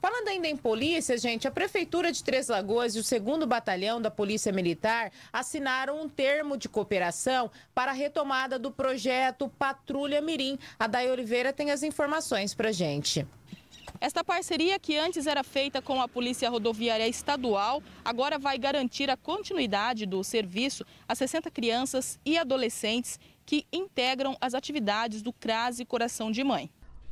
Falando ainda em polícia, gente, a Prefeitura de Três Lagoas e o 2 Batalhão da Polícia Militar assinaram um termo de cooperação para a retomada do projeto Patrulha Mirim. A Day Oliveira tem as informações para gente. Esta parceria, que antes era feita com a Polícia Rodoviária Estadual, agora vai garantir a continuidade do serviço a 60 crianças e adolescentes que integram as atividades do CRASE Coração de Mãe.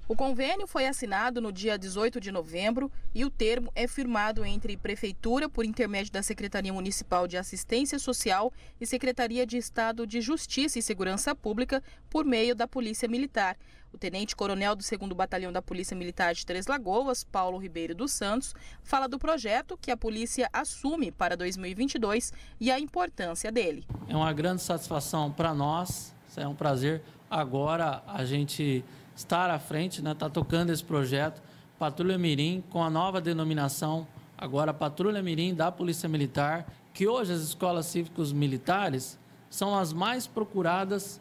O convênio foi assinado no dia 18 de novembro e o termo é firmado entre Prefeitura, por intermédio da Secretaria Municipal de Assistência Social, e Secretaria de Estado de Justiça e Segurança Pública, por meio da Polícia Militar. O tenente-coronel do 2 Batalhão da Polícia Militar de Três Lagoas, Paulo Ribeiro dos Santos, fala do projeto que a polícia assume para 2022 e a importância dele. É uma grande satisfação para nós, é um prazer. Agora a gente estar à frente, né? Tá tocando esse projeto Patrulha Mirim com a nova denominação agora Patrulha Mirim da Polícia Militar, que hoje as escolas cívicos militares são as mais procuradas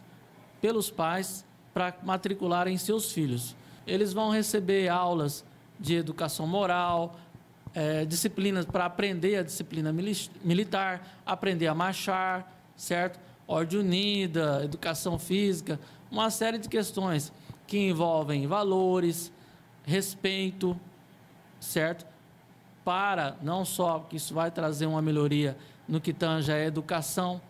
pelos pais para matricularem seus filhos. Eles vão receber aulas de educação moral, é, disciplinas para aprender a disciplina militar, aprender a marchar, certo? Ordem unida, educação física, uma série de questões que envolvem valores, respeito, certo? Para não só que isso vai trazer uma melhoria no que tange a educação,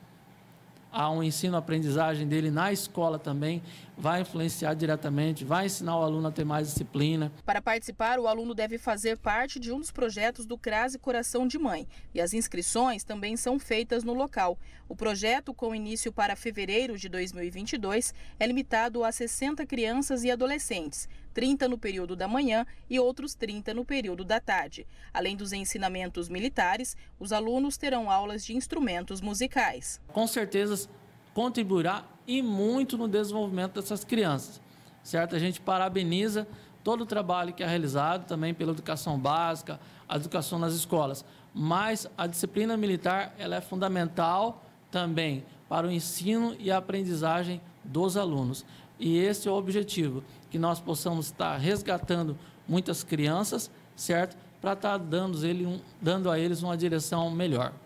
ao ensino-aprendizagem dele na escola também, vai influenciar diretamente, vai ensinar o aluno a ter mais disciplina. Para participar, o aluno deve fazer parte de um dos projetos do CRASE Coração de Mãe e as inscrições também são feitas no local. O projeto, com início para fevereiro de 2022, é limitado a 60 crianças e adolescentes, 30 no período da manhã e outros 30 no período da tarde. Além dos ensinamentos militares, os alunos terão aulas de instrumentos musicais. Com certeza contribuirá e muito no desenvolvimento dessas crianças. Certo? A gente parabeniza todo o trabalho que é realizado também pela educação básica, a educação nas escolas, mas a disciplina militar ela é fundamental também para o ensino e a aprendizagem dos alunos. E esse é o objetivo, que nós possamos estar resgatando muitas crianças, certo? Para estar dando, dando a eles uma direção melhor.